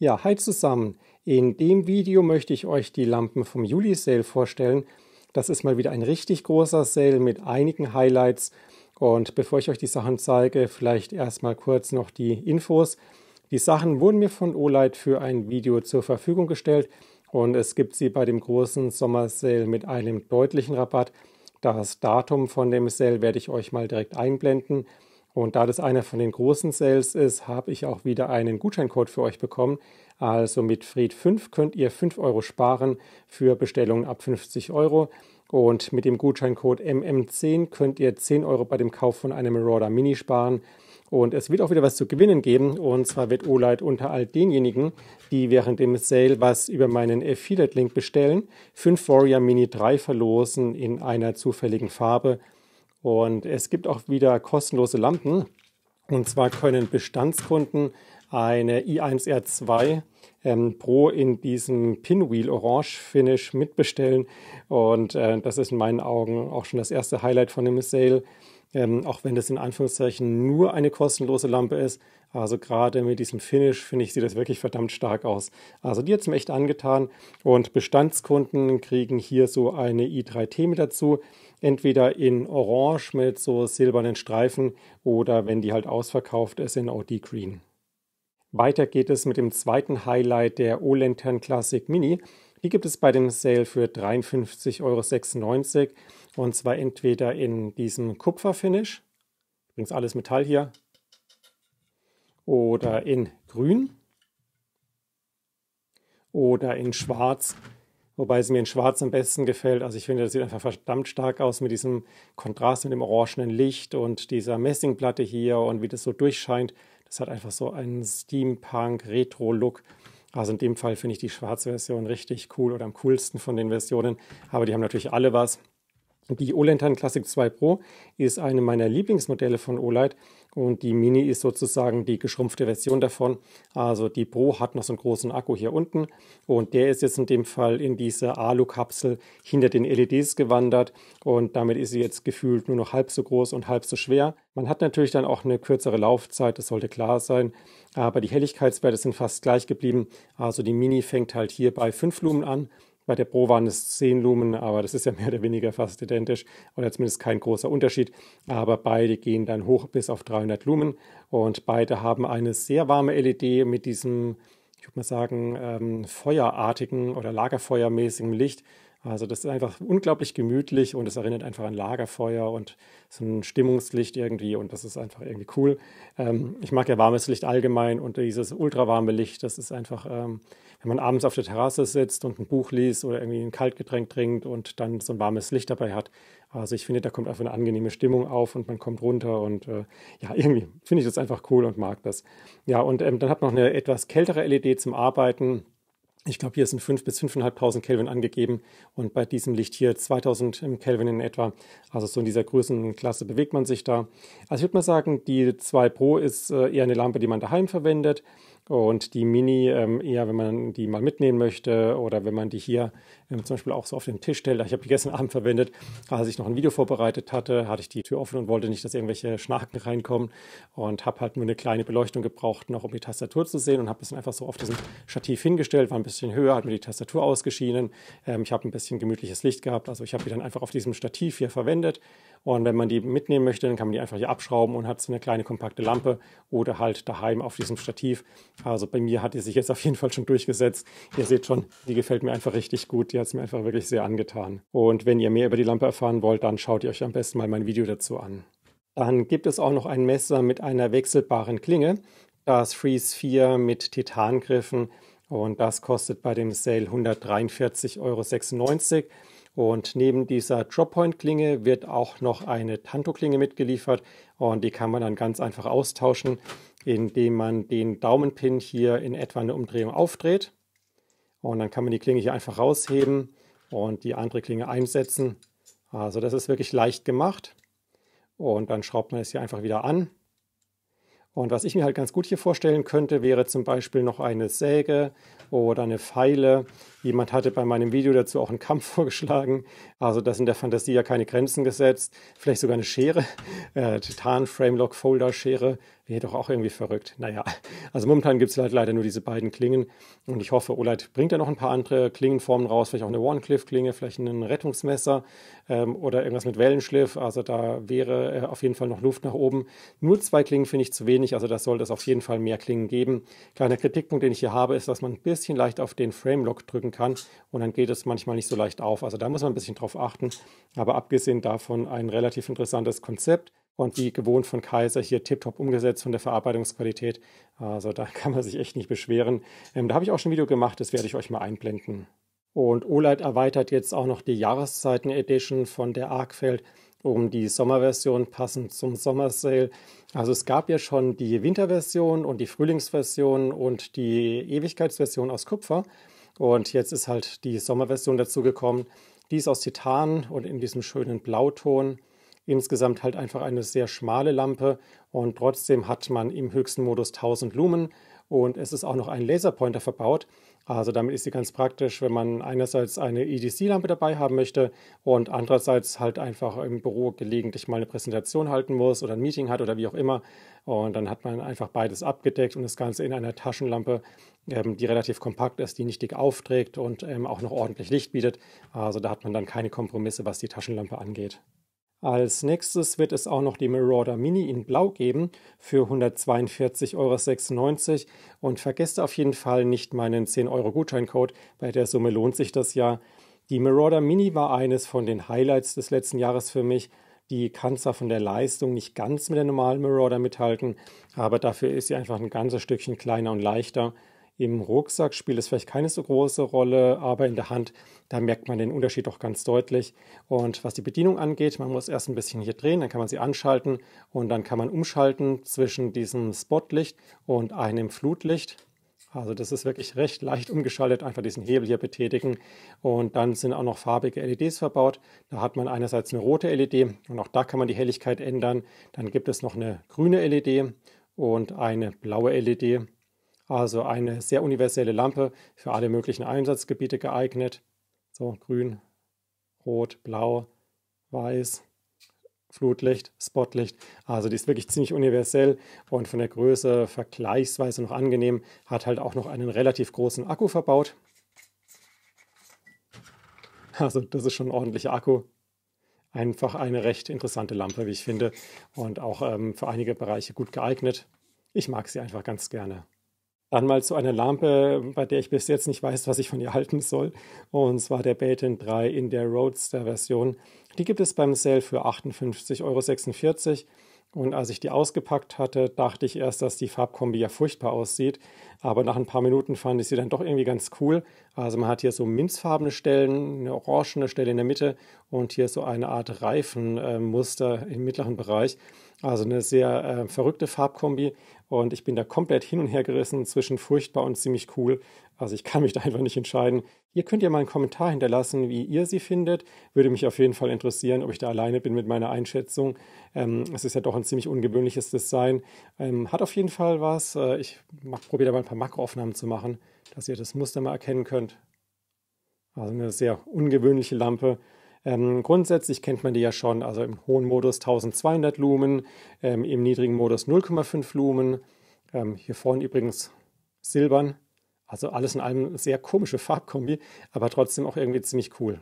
Ja, hi zusammen. In dem Video möchte ich euch die Lampen vom Juli Sale vorstellen. Das ist mal wieder ein richtig großer Sale mit einigen Highlights. Und bevor ich euch die Sachen zeige, vielleicht erstmal kurz noch die Infos. Die Sachen wurden mir von Olight für ein Video zur Verfügung gestellt und es gibt sie bei dem großen Sommersale mit einem deutlichen Rabatt. Das Datum von dem Sale werde ich euch mal direkt einblenden. Und da das einer von den großen Sales ist, habe ich auch wieder einen Gutscheincode für euch bekommen. Also mit Fried5 könnt ihr 5 Euro sparen für Bestellungen ab 50 Euro. Und mit dem Gutscheincode MM10 könnt ihr 10 Euro bei dem Kauf von einem Marauder Mini sparen. Und es wird auch wieder was zu gewinnen geben. Und zwar wird Olight unter all denjenigen, die während dem Sale was über meinen Affiliate-Link bestellen, 5 Warrior Mini 3 verlosen in einer zufälligen Farbe und es gibt auch wieder kostenlose Lampen. Und zwar können Bestandskunden eine i1R2 ähm, Pro in diesem Pinwheel Orange Finish mitbestellen. Und äh, das ist in meinen Augen auch schon das erste Highlight von dem Sale. Ähm, auch wenn das in Anführungszeichen nur eine kostenlose Lampe ist. Also gerade mit diesem Finish finde ich, sieht das wirklich verdammt stark aus. Also die hat es mir echt angetan. Und Bestandskunden kriegen hier so eine i3T mit dazu entweder in Orange mit so silbernen Streifen oder wenn die halt ausverkauft ist in OD Green. Weiter geht es mit dem zweiten Highlight der O-Lantern Classic Mini. Die gibt es bei dem Sale für 53,96 Euro und zwar entweder in diesem Kupferfinish, übrigens alles Metall hier, oder in Grün oder in Schwarz Wobei es mir in Schwarz am besten gefällt. Also ich finde, das sieht einfach verdammt stark aus mit diesem Kontrast mit dem orangenen Licht und dieser Messingplatte hier und wie das so durchscheint. Das hat einfach so einen Steampunk-Retro-Look. Also in dem Fall finde ich die schwarze Version richtig cool oder am coolsten von den Versionen. Aber die haben natürlich alle was. Die Olentan Classic 2 Pro ist eine meiner Lieblingsmodelle von Olight und die Mini ist sozusagen die geschrumpfte Version davon. Also die Pro hat noch so einen großen Akku hier unten und der ist jetzt in dem Fall in diese Alu-Kapsel hinter den LEDs gewandert und damit ist sie jetzt gefühlt nur noch halb so groß und halb so schwer. Man hat natürlich dann auch eine kürzere Laufzeit, das sollte klar sein, aber die Helligkeitswerte sind fast gleich geblieben. Also die Mini fängt halt hier bei 5 Lumen an bei der Pro waren es 10 Lumen, aber das ist ja mehr oder weniger fast identisch oder zumindest kein großer Unterschied. Aber beide gehen dann hoch bis auf 300 Lumen und beide haben eine sehr warme LED mit diesem, ich würde mal sagen, ähm, feuerartigen oder lagerfeuermäßigen Licht also das ist einfach unglaublich gemütlich und es erinnert einfach an Lagerfeuer und so ein Stimmungslicht irgendwie und das ist einfach irgendwie cool. Ähm, ich mag ja warmes Licht allgemein und dieses ultrawarme Licht, das ist einfach, ähm, wenn man abends auf der Terrasse sitzt und ein Buch liest oder irgendwie ein Kaltgetränk trinkt und dann so ein warmes Licht dabei hat. Also ich finde, da kommt einfach eine angenehme Stimmung auf und man kommt runter und äh, ja, irgendwie finde ich das einfach cool und mag das. Ja, und ähm, dann hat man noch eine etwas kältere LED zum Arbeiten ich glaube, hier sind 5 bis 5.500 Kelvin angegeben und bei diesem Licht hier 2000 Kelvin in etwa. Also so in dieser Größenklasse bewegt man sich da. Also ich würde mal sagen, die 2 Pro ist äh, eher eine Lampe, die man daheim verwendet. Und die Mini ähm, eher, wenn man die mal mitnehmen möchte oder wenn man die hier ähm, zum Beispiel auch so auf den Tisch stellt. Ich habe die gestern Abend verwendet, als ich noch ein Video vorbereitet hatte, hatte ich die Tür offen und wollte nicht, dass irgendwelche Schnaken reinkommen und habe halt nur eine kleine Beleuchtung gebraucht, noch um die Tastatur zu sehen und habe das einfach so auf diesem Stativ hingestellt, war ein bisschen höher, hat mir die Tastatur ausgeschienen. Ähm, ich habe ein bisschen gemütliches Licht gehabt, also ich habe die dann einfach auf diesem Stativ hier verwendet und wenn man die mitnehmen möchte, dann kann man die einfach hier abschrauben und hat so eine kleine kompakte Lampe oder halt daheim auf diesem Stativ. Also bei mir hat die sich jetzt auf jeden Fall schon durchgesetzt. Ihr seht schon, die gefällt mir einfach richtig gut. Die hat es mir einfach wirklich sehr angetan. Und wenn ihr mehr über die Lampe erfahren wollt, dann schaut ihr euch am besten mal mein Video dazu an. Dann gibt es auch noch ein Messer mit einer wechselbaren Klinge. Das Freeze 4 mit Titangriffen. Und das kostet bei dem Sale 143,96 Euro. Und neben dieser Droppoint-Klinge wird auch noch eine Tanto-Klinge mitgeliefert und die kann man dann ganz einfach austauschen, indem man den Daumenpin hier in etwa eine Umdrehung aufdreht. Und dann kann man die Klinge hier einfach rausheben und die andere Klinge einsetzen. Also das ist wirklich leicht gemacht. Und dann schraubt man es hier einfach wieder an. Und was ich mir halt ganz gut hier vorstellen könnte, wäre zum Beispiel noch eine Säge oder eine Pfeile. Jemand hatte bei meinem Video dazu auch einen Kampf vorgeschlagen. Also das in der Fantasie ja keine Grenzen gesetzt. Vielleicht sogar eine Schere, äh, Titan Framelock Folder Schere wäre doch auch irgendwie verrückt. Naja, also momentan gibt es halt leider nur diese beiden Klingen und ich hoffe, OLED bringt da noch ein paar andere Klingenformen raus, vielleicht auch eine One-Cliff-Klinge, vielleicht ein Rettungsmesser ähm, oder irgendwas mit Wellenschliff. Also da wäre äh, auf jeden Fall noch Luft nach oben. Nur zwei Klingen finde ich zu wenig, also das sollte es auf jeden Fall mehr Klingen geben. Kleiner Kritikpunkt, den ich hier habe, ist, dass man ein bisschen leicht auf den Frame-Lock drücken kann und dann geht es manchmal nicht so leicht auf. Also da muss man ein bisschen drauf achten, aber abgesehen davon ein relativ interessantes Konzept und wie gewohnt von Kaiser hier tiptop umgesetzt von der Verarbeitungsqualität. Also da kann man sich echt nicht beschweren. Ähm, da habe ich auch schon ein Video gemacht, das werde ich euch mal einblenden. Und OLED erweitert jetzt auch noch die Jahreszeiten Edition von der Arkfeld um die Sommerversion passend zum Sommersale. Also es gab ja schon die Winterversion und die Frühlingsversion und die Ewigkeitsversion aus Kupfer. Und jetzt ist halt die Sommerversion dazugekommen. Die ist aus Titan und in diesem schönen Blauton insgesamt halt einfach eine sehr schmale Lampe und trotzdem hat man im höchsten Modus 1000 Lumen und es ist auch noch ein Laserpointer verbaut. Also damit ist sie ganz praktisch, wenn man einerseits eine EDC-Lampe dabei haben möchte und andererseits halt einfach im Büro gelegentlich mal eine Präsentation halten muss oder ein Meeting hat oder wie auch immer. Und dann hat man einfach beides abgedeckt und das Ganze in einer Taschenlampe, ähm, die relativ kompakt ist, die nicht dick aufträgt und ähm, auch noch ordentlich Licht bietet. Also da hat man dann keine Kompromisse, was die Taschenlampe angeht. Als nächstes wird es auch noch die Marauder Mini in Blau geben für 142,96 Euro und vergesst auf jeden Fall nicht meinen 10 Euro Gutscheincode, bei der Summe lohnt sich das ja. Die Marauder Mini war eines von den Highlights des letzten Jahres für mich. Die kann zwar von der Leistung nicht ganz mit der normalen Marauder mithalten, aber dafür ist sie einfach ein ganzes Stückchen kleiner und leichter im Rucksack spielt es vielleicht keine so große Rolle, aber in der Hand, da merkt man den Unterschied doch ganz deutlich. Und was die Bedienung angeht, man muss erst ein bisschen hier drehen, dann kann man sie anschalten und dann kann man umschalten zwischen diesem Spotlicht und einem Flutlicht. Also das ist wirklich recht leicht umgeschaltet, einfach diesen Hebel hier betätigen und dann sind auch noch farbige LEDs verbaut. Da hat man einerseits eine rote LED und auch da kann man die Helligkeit ändern. Dann gibt es noch eine grüne LED und eine blaue LED. Also eine sehr universelle Lampe für alle möglichen Einsatzgebiete geeignet. So grün, rot, blau, weiß, Flutlicht, Spotlicht. Also die ist wirklich ziemlich universell und von der Größe vergleichsweise noch angenehm. Hat halt auch noch einen relativ großen Akku verbaut. Also das ist schon ein ordentlicher Akku. Einfach eine recht interessante Lampe, wie ich finde. Und auch ähm, für einige Bereiche gut geeignet. Ich mag sie einfach ganz gerne dann mal zu einer Lampe, bei der ich bis jetzt nicht weiß, was ich von ihr halten soll. Und zwar der Baton 3 in der Roadster-Version. Die gibt es beim Sale für 58,46 Euro. Und als ich die ausgepackt hatte, dachte ich erst, dass die Farbkombi ja furchtbar aussieht. Aber nach ein paar Minuten fand ich sie dann doch irgendwie ganz cool. Also man hat hier so minzfarbene Stellen, eine orangene Stelle in der Mitte und hier so eine Art Reifenmuster im mittleren Bereich. Also eine sehr äh, verrückte Farbkombi und ich bin da komplett hin und her gerissen zwischen furchtbar und ziemlich cool. Also ich kann mich da einfach nicht entscheiden. Ihr könnt ja mal einen Kommentar hinterlassen, wie ihr sie findet. Würde mich auf jeden Fall interessieren, ob ich da alleine bin mit meiner Einschätzung. Ähm, es ist ja doch ein ziemlich ungewöhnliches Design. Ähm, hat auf jeden Fall was. Äh, ich probiere da mal ein paar Makroaufnahmen zu machen, dass ihr das Muster mal erkennen könnt. Also eine sehr ungewöhnliche Lampe ähm, grundsätzlich kennt man die ja schon, also im hohen Modus 1200 Lumen, ähm, im niedrigen Modus 0,5 Lumen. Ähm, hier vorne übrigens silbern, also alles in allem sehr komische Farbkombi, aber trotzdem auch irgendwie ziemlich cool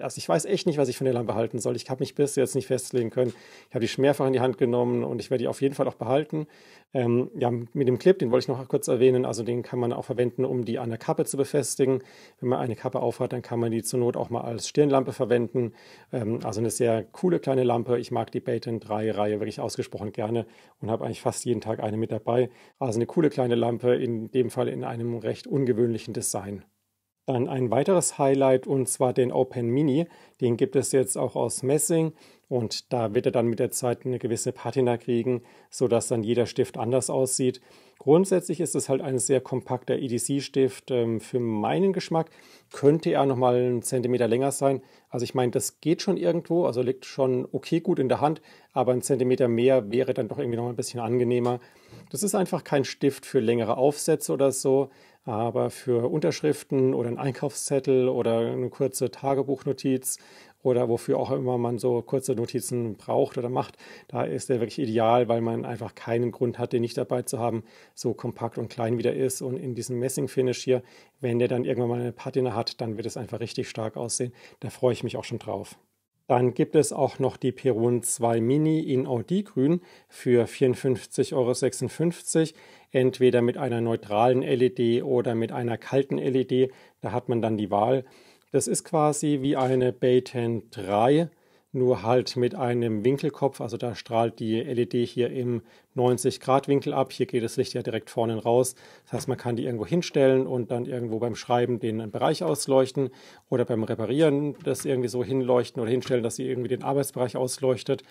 also ich weiß echt nicht, was ich von der Lampe halten soll. Ich habe mich bis jetzt nicht festlegen können. Ich habe die mehrfach in die Hand genommen und ich werde die auf jeden Fall auch behalten. Ähm, ja, mit dem Clip, den wollte ich noch kurz erwähnen. Also den kann man auch verwenden, um die an der Kappe zu befestigen. Wenn man eine Kappe aufhat, dann kann man die zur Not auch mal als Stirnlampe verwenden. Ähm, also eine sehr coole kleine Lampe. Ich mag die Baton 3 Reihe wirklich ausgesprochen gerne und habe eigentlich fast jeden Tag eine mit dabei. Also eine coole kleine Lampe, in dem Fall in einem recht ungewöhnlichen Design. Dann ein weiteres Highlight und zwar den Open Mini. Den gibt es jetzt auch aus Messing und da wird er dann mit der Zeit eine gewisse Patina kriegen, sodass dann jeder Stift anders aussieht. Grundsätzlich ist es halt ein sehr kompakter EDC-Stift. Ähm, für meinen Geschmack könnte er nochmal einen Zentimeter länger sein. Also ich meine, das geht schon irgendwo, also liegt schon okay gut in der Hand, aber ein Zentimeter mehr wäre dann doch irgendwie nochmal ein bisschen angenehmer. Das ist einfach kein Stift für längere Aufsätze oder so, aber für Unterschriften oder einen Einkaufszettel oder eine kurze Tagebuchnotiz oder wofür auch immer man so kurze Notizen braucht oder macht, da ist der wirklich ideal, weil man einfach keinen Grund hat, den nicht dabei zu haben, so kompakt und klein wie der ist. Und in diesem Messing-Finish hier, wenn der dann irgendwann mal eine Patina hat, dann wird es einfach richtig stark aussehen. Da freue ich mich auch schon drauf. Dann gibt es auch noch die Perun 2 Mini in Audi-Grün für 54,56 Euro. Entweder mit einer neutralen LED oder mit einer kalten LED. Da hat man dann die Wahl. Das ist quasi wie eine Bayten 3 nur halt mit einem Winkelkopf. Also da strahlt die LED hier im 90-Grad-Winkel ab. Hier geht das Licht ja direkt vorne raus. Das heißt, man kann die irgendwo hinstellen und dann irgendwo beim Schreiben den Bereich ausleuchten oder beim Reparieren das irgendwie so hinleuchten oder hinstellen, dass sie irgendwie den Arbeitsbereich ausleuchtet.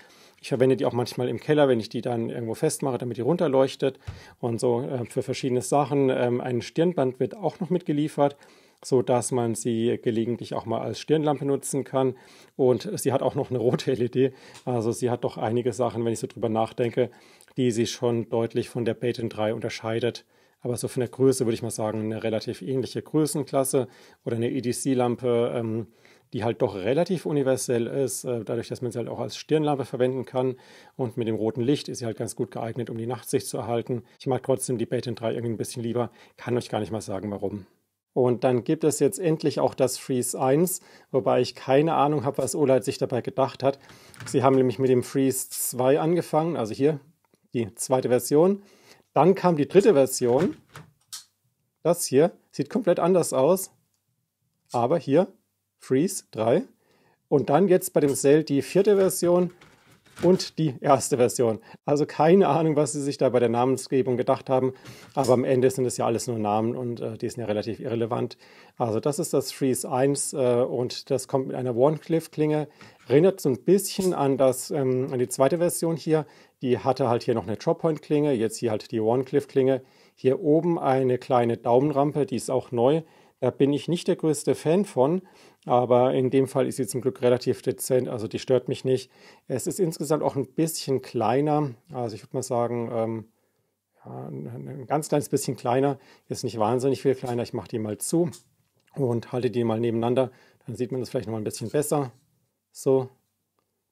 Ich verwende die auch manchmal im Keller, wenn ich die dann irgendwo festmache, damit die runterleuchtet und so äh, für verschiedene Sachen. Ähm, ein Stirnband wird auch noch mitgeliefert so dass man sie gelegentlich auch mal als Stirnlampe nutzen kann. Und sie hat auch noch eine rote LED. Also sie hat doch einige Sachen, wenn ich so drüber nachdenke, die sie schon deutlich von der Baten 3 unterscheidet. Aber so von der Größe würde ich mal sagen, eine relativ ähnliche Größenklasse oder eine EDC-Lampe, ähm, die halt doch relativ universell ist, äh, dadurch, dass man sie halt auch als Stirnlampe verwenden kann. Und mit dem roten Licht ist sie halt ganz gut geeignet, um die Nachtsicht zu erhalten. Ich mag trotzdem die Baten 3 irgendwie ein bisschen lieber, kann euch gar nicht mal sagen, warum. Und dann gibt es jetzt endlich auch das Freeze 1, wobei ich keine Ahnung habe, was Olight sich dabei gedacht hat. Sie haben nämlich mit dem Freeze 2 angefangen, also hier die zweite Version. Dann kam die dritte Version. Das hier sieht komplett anders aus. Aber hier Freeze 3. Und dann jetzt bei dem Cell die vierte Version und die erste Version. Also keine Ahnung, was sie sich da bei der Namensgebung gedacht haben, aber am Ende sind es ja alles nur Namen und äh, die sind ja relativ irrelevant. Also das ist das Freeze 1 äh, und das kommt mit einer Warncliffe-Klinge. Erinnert so ein bisschen an, das, ähm, an die zweite Version hier. Die hatte halt hier noch eine Droppoint-Klinge, jetzt hier halt die Warncliffe-Klinge. Hier oben eine kleine Daumenrampe, die ist auch neu. Da bin ich nicht der größte Fan von, aber in dem Fall ist sie zum Glück relativ dezent, also die stört mich nicht. Es ist insgesamt auch ein bisschen kleiner, also ich würde mal sagen, ähm, ja, ein ganz kleines bisschen kleiner, ist nicht wahnsinnig viel kleiner. Ich mache die mal zu und halte die mal nebeneinander, dann sieht man das vielleicht noch mal ein bisschen besser. So,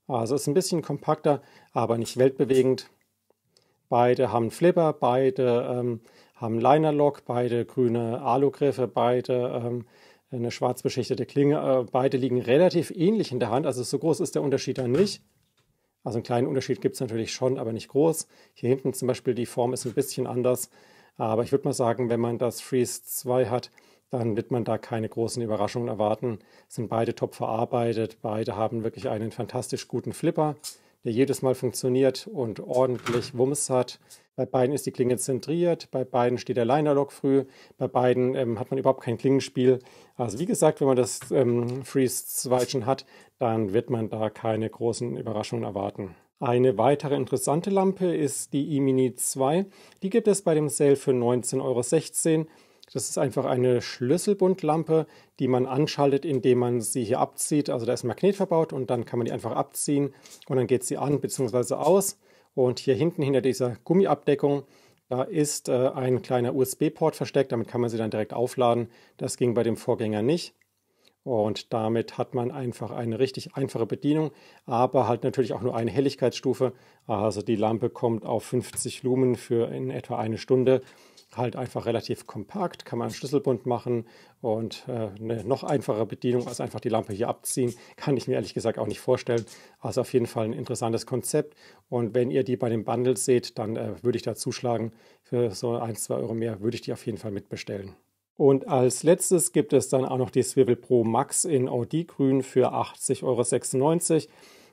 also ist ein bisschen kompakter, aber nicht weltbewegend. Beide haben Flipper, beide ähm, haben Liner Lock, beide grüne Alugriffe, beide ähm, eine schwarz beschichtete Klinge. Äh, beide liegen relativ ähnlich in der Hand, also so groß ist der Unterschied da nicht. Also einen kleinen Unterschied gibt es natürlich schon, aber nicht groß. Hier hinten zum Beispiel die Form ist ein bisschen anders. Aber ich würde mal sagen, wenn man das Freeze 2 hat, dann wird man da keine großen Überraschungen erwarten. Sind beide top verarbeitet, beide haben wirklich einen fantastisch guten Flipper, der jedes Mal funktioniert und ordentlich Wumms hat. Bei beiden ist die Klinge zentriert, bei beiden steht der Linerlock früh, bei beiden ähm, hat man überhaupt kein Klingenspiel. Also wie gesagt, wenn man das ähm, Freeze 2 schon hat, dann wird man da keine großen Überraschungen erwarten. Eine weitere interessante Lampe ist die E-Mini 2. Die gibt es bei dem Sale für 19,16 Euro. Das ist einfach eine Schlüsselbundlampe, die man anschaltet, indem man sie hier abzieht. Also da ist ein Magnet verbaut und dann kann man die einfach abziehen und dann geht sie an bzw. aus. Und hier hinten hinter dieser Gummiabdeckung, da ist äh, ein kleiner USB-Port versteckt, damit kann man sie dann direkt aufladen. Das ging bei dem Vorgänger nicht. Und damit hat man einfach eine richtig einfache Bedienung, aber halt natürlich auch nur eine Helligkeitsstufe. Also die Lampe kommt auf 50 Lumen für in etwa eine Stunde. Halt einfach relativ kompakt, kann man einen Schlüsselbund machen und äh, eine noch einfachere Bedienung als einfach die Lampe hier abziehen, kann ich mir ehrlich gesagt auch nicht vorstellen. Also auf jeden Fall ein interessantes Konzept. Und wenn ihr die bei dem Bundle seht, dann äh, würde ich da zuschlagen. Für so ein, zwei Euro mehr würde ich die auf jeden Fall mitbestellen. Und als letztes gibt es dann auch noch die Swivel Pro Max in Audi-Grün für 80,96 Euro.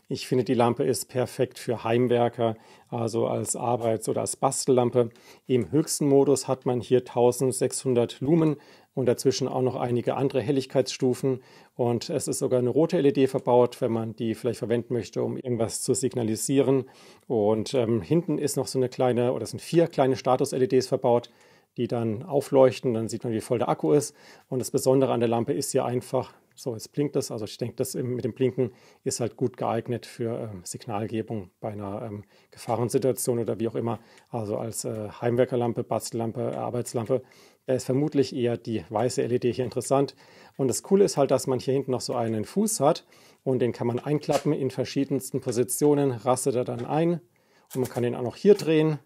Ich finde, die Lampe ist perfekt für Heimwerker, also als Arbeits- oder als Bastellampe. Im höchsten Modus hat man hier 1600 Lumen und dazwischen auch noch einige andere Helligkeitsstufen. Und es ist sogar eine rote LED verbaut, wenn man die vielleicht verwenden möchte, um irgendwas zu signalisieren. Und ähm, hinten ist noch so eine kleine, oder es sind vier kleine Status-LEDs verbaut die dann aufleuchten. Dann sieht man, wie voll der Akku ist. Und das Besondere an der Lampe ist ja einfach, so jetzt blinkt das. Also ich denke, das mit dem Blinken ist halt gut geeignet für ähm, Signalgebung bei einer ähm, Gefahrensituation oder wie auch immer. Also als äh, Heimwerkerlampe, Bastellampe, Arbeitslampe. Da ist vermutlich eher die weiße LED hier interessant. Und das Coole ist halt, dass man hier hinten noch so einen Fuß hat und den kann man einklappen in verschiedensten Positionen, rastet er dann ein und man kann den auch noch hier drehen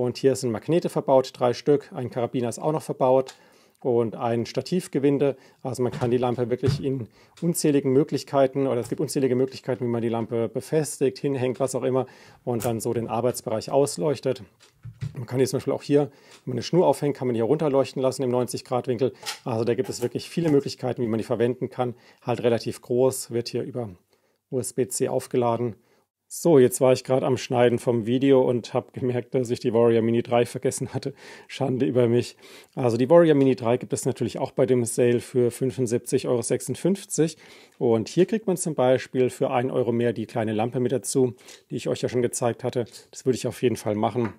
und hier sind Magnete verbaut, drei Stück. Ein Karabiner ist auch noch verbaut und ein Stativgewinde. Also man kann die Lampe wirklich in unzähligen Möglichkeiten oder es gibt unzählige Möglichkeiten, wie man die Lampe befestigt, hinhängt, was auch immer und dann so den Arbeitsbereich ausleuchtet. Man kann hier zum Beispiel auch hier, wenn man eine Schnur aufhängt, kann man die runterleuchten lassen im 90-Grad-Winkel. Also da gibt es wirklich viele Möglichkeiten, wie man die verwenden kann. Halt relativ groß, wird hier über USB-C aufgeladen. So, jetzt war ich gerade am Schneiden vom Video und habe gemerkt, dass ich die Warrior Mini 3 vergessen hatte. Schande über mich. Also die Warrior Mini 3 gibt es natürlich auch bei dem Sale für 75,56 Euro. Und hier kriegt man zum Beispiel für 1 Euro mehr die kleine Lampe mit dazu, die ich euch ja schon gezeigt hatte. Das würde ich auf jeden Fall machen.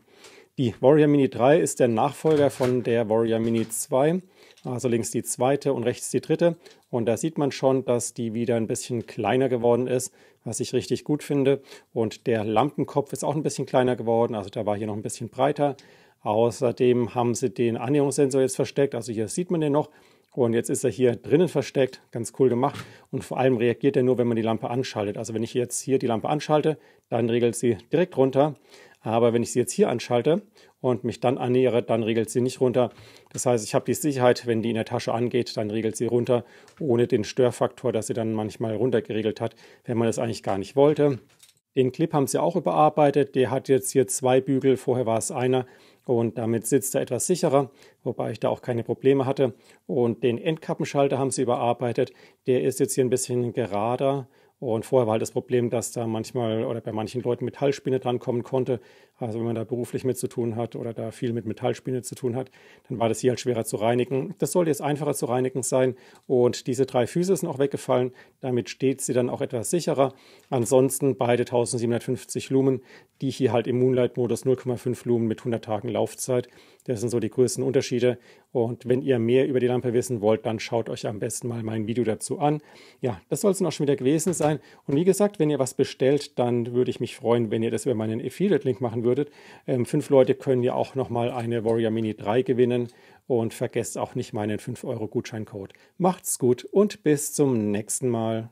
Die Warrior Mini 3 ist der Nachfolger von der Warrior Mini 2, also links die zweite und rechts die dritte. Und da sieht man schon, dass die wieder ein bisschen kleiner geworden ist, was ich richtig gut finde. Und der Lampenkopf ist auch ein bisschen kleiner geworden, also da war hier noch ein bisschen breiter. Außerdem haben sie den Annäherungssensor jetzt versteckt, also hier sieht man den noch. Und jetzt ist er hier drinnen versteckt, ganz cool gemacht. Und vor allem reagiert er nur, wenn man die Lampe anschaltet. Also wenn ich jetzt hier die Lampe anschalte, dann regelt sie direkt runter. Aber wenn ich sie jetzt hier anschalte und mich dann annähere, dann regelt sie nicht runter. Das heißt, ich habe die Sicherheit, wenn die in der Tasche angeht, dann regelt sie runter, ohne den Störfaktor, dass sie dann manchmal runtergeregelt hat, wenn man das eigentlich gar nicht wollte. Den Clip haben sie auch überarbeitet. Der hat jetzt hier zwei Bügel, vorher war es einer. Und damit sitzt er etwas sicherer, wobei ich da auch keine Probleme hatte. Und den Endkappenschalter haben sie überarbeitet. Der ist jetzt hier ein bisschen gerader und vorher war halt das Problem, dass da manchmal oder bei manchen Leuten Metallspinne drankommen konnte. Also wenn man da beruflich mit zu tun hat oder da viel mit Metallspinne zu tun hat, dann war das hier halt schwerer zu reinigen. Das sollte jetzt einfacher zu reinigen sein und diese drei Füße sind auch weggefallen. Damit steht sie dann auch etwas sicherer. Ansonsten beide 1750 Lumen, die hier halt im Moonlight-Modus 0,5 Lumen mit 100 Tagen Laufzeit. Das sind so die größten Unterschiede. Und wenn ihr mehr über die Lampe wissen wollt, dann schaut euch am besten mal mein Video dazu an. Ja, das soll es dann auch schon wieder gewesen sein. Und wie gesagt, wenn ihr was bestellt, dann würde ich mich freuen, wenn ihr das über meinen Affiliate-Link machen würdet würdet. Ähm, fünf Leute können ja auch nochmal eine Warrior Mini 3 gewinnen. Und vergesst auch nicht meinen 5-Euro-Gutscheincode. Macht's gut und bis zum nächsten Mal.